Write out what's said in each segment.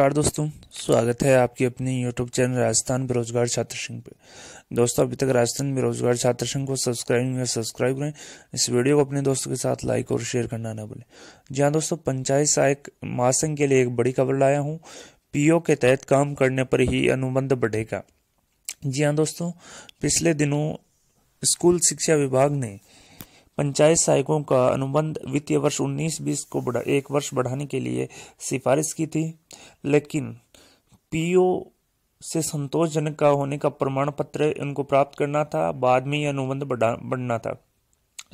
नमस्कार दोस्तों स्वागत है आपके अपने YouTube चैनल राजस्थान बेरोजगार छात्र संघ पे दोस्तों अभी तक राजस्थान बेरोजगार छात्र संघ को सब्सक्राइब नहीं सब्सक्राइब करें इस वीडियो को अपने दोस्तों के साथ लाइक और शेयर करना ना भूलें जी हाँ दोस्तों पंचायत सहायक महासंघ के लिए एक बड़ी खबर लाया हूँ पीओ के तहत काम करने पर ही अनुबंध बढ़ेगा जी हाँ दोस्तों पिछले दिनों स्कूल शिक्षा विभाग ने पंचायत सहायकों का अनुबंध वित्तीय वर्ष 19-20 को बढ़ा एक वर्ष बढ़ाने के लिए सिफारिश की थी लेकिन पीओ से संतोषजनक का होने का प्रमाण पत्र उनको प्राप्त करना था बाद में यह अनुबंध बढ़ा बढ़ना था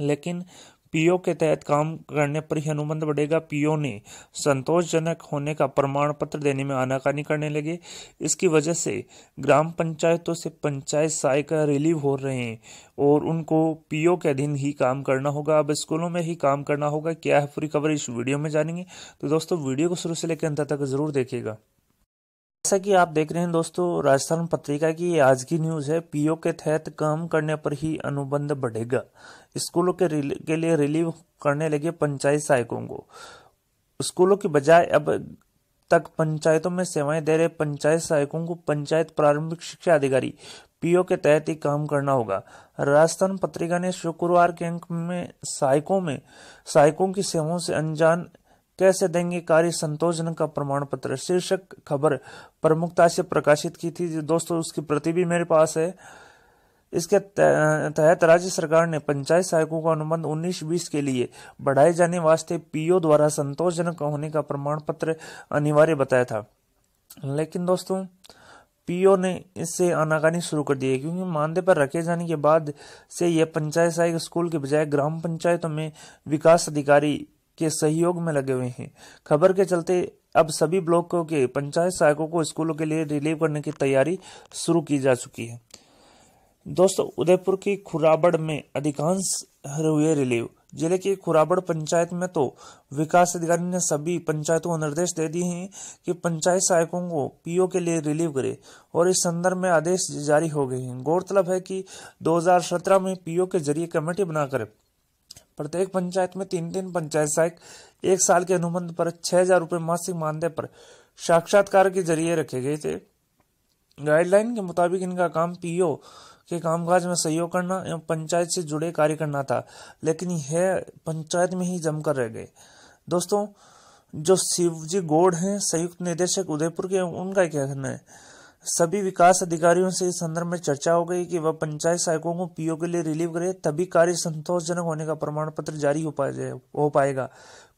लेकिन पीओ के तहत काम करने पर ही अनुबंध बढ़ेगा पीओ ने संतोषजनक होने का प्रमाण पत्र देने में आनाकानी करने लगे इसकी वजह से ग्राम पंचायतों से पंचायत सहायक रिलीव हो रहे हैं और उनको पीओ के अधीन ही काम करना होगा अब स्कूलों में ही काम करना होगा क्या है पूरी खबर इस वीडियो में जानेंगे तो दोस्तों वीडियो को शुरू से लेकर अंत तक जरूर देखेगा जैसा कि आप देख रहे हैं दोस्तों राजस्थान पत्रिका की आज की न्यूज़ है पीओ के तहत काम करने पर ही अनुबंध बढ़ेगा स्कूलों के, के लिए रिलीव करने लगे पंचायत सहायकों को स्कूलों की बजाय अब तक पंचायतों में सेवाएं दे रहे पंचायत सहायकों को पंचायत प्रारंभिक शिक्षा अधिकारी पीओ के तहत ही काम करना होगा राजस्थान पत्रिका ने शुक्रवार के अंक में सहायकों में सहायकों की सेवाओं से अनजान कैसे तो देंगे कार्य संतोषजनक का प्रमाण पत्र शीर्षक खबर प्रमुखता से प्रकाशित की थी दोस्तों उसकी प्रति भी मेरे पास है इसके तहत राज्य सरकार ने पंचायत सहायकों का अनुबंध 19-20 के लिए बढ़ाए जाने वास्ते पीओ द्वारा संतोषजनक होने का प्रमाण पत्र अनिवार्य बताया था लेकिन दोस्तों पीओ ने इससे आनाकानी शुरू कर दी है क्योंकि मानदेय पर रखे जाने के बाद से यह पंचायत सहायक स्कूल के बजाय ग्राम पंचायतों में विकास अधिकारी के सहयोग में लगे हुए हैं खबर के चलते अब सभी ब्लॉकों के पंचायत सहायकों को स्कूलों के लिए रिलीव करने की तैयारी शुरू की जा चुकी है दोस्तों उदयपुर की खुराबड़ में अधिकांश हुए रिलीव जिले के खुराबड़ पंचायत में तो विकास अधिकारी ने सभी पंचायतों को निर्देश दे दिए हैं कि पंचायत सहायकों को पीओ के लिए रिलीव करे और इस संदर्भ में आदेश जारी हो गए हैं गौरतलब है कि 2017 में पीओ के जरिए कमेटी बनाकर प्रत्येक पंचायत में तीन तीन पंचायत सहायक एक साल के अनुबंध पर छह हजार रूपये मासिक मानदेय पर साक्षात्कार के जरिए रखे गए थे गाइडलाइन के मुताबिक इनका काम पीओ के कामकाज में सहयोग करना एवं पंचायत से जुड़े कार्य करना था लेकिन यह पंचायत में ही जमकर रह गए दोस्तों जो शिवजी गोड हैं संयुक्त निदेशक उदयपुर के उनका क्या कहना है सभी विकास अधिकारियों से इस संदर्भ में चर्चा हो गई कि वह पंचायत सहायकों को पीओ के लिए रिलीव करे तभी कार्य संतोषजनक होने का प्रमाण पत्र जारी हो पाए हो पाएगा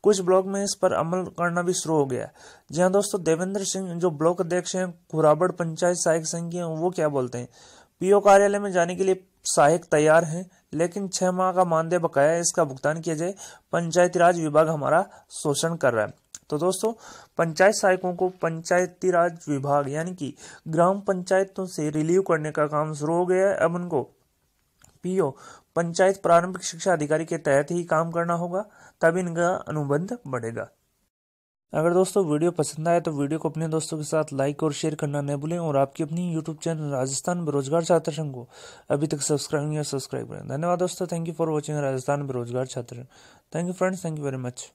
कुछ ब्लॉक में इस पर अमल करना भी शुरू हो गया जी हाँ दोस्तों देवेंद्र सिंह जो ब्लॉक अध्यक्ष हैं खुराबड़ पंचायत सहायक संघ के वो क्या बोलते हैं पीओ कार्यालय में जाने के लिए सहायक तैयार हैं लेकिन छह माह का मानदेय बकाया इसका भुगतान किया जाए पंचायती राज विभाग हमारा शोषण कर रहा है तो दोस्तों पंचायत सहायकों को पंचायती राज विभाग यानी कि ग्राम पंचायतों से रिलीव करने का काम शुरू हो गया है अब उनको पीओ पंचायत प्रारंभिक शिक्षा अधिकारी के तहत ही काम करना होगा तब इनका अनुबंध बढ़ेगा अगर दोस्तों वीडियो पसंद आए तो वीडियो को अपने दोस्तों के साथ लाइक और शेयर करना न भूलें और आपकी अपनी यूट्यूब चैनल राजस्थान बेरोजगार छात्र संघ को अभी तक सब्सक्राइब नहीं सब्सक्राइब करें धन्यवाद दोस्तों thank you for watching Rajasthan बेरोजगार छात्र thank you friends thank you very much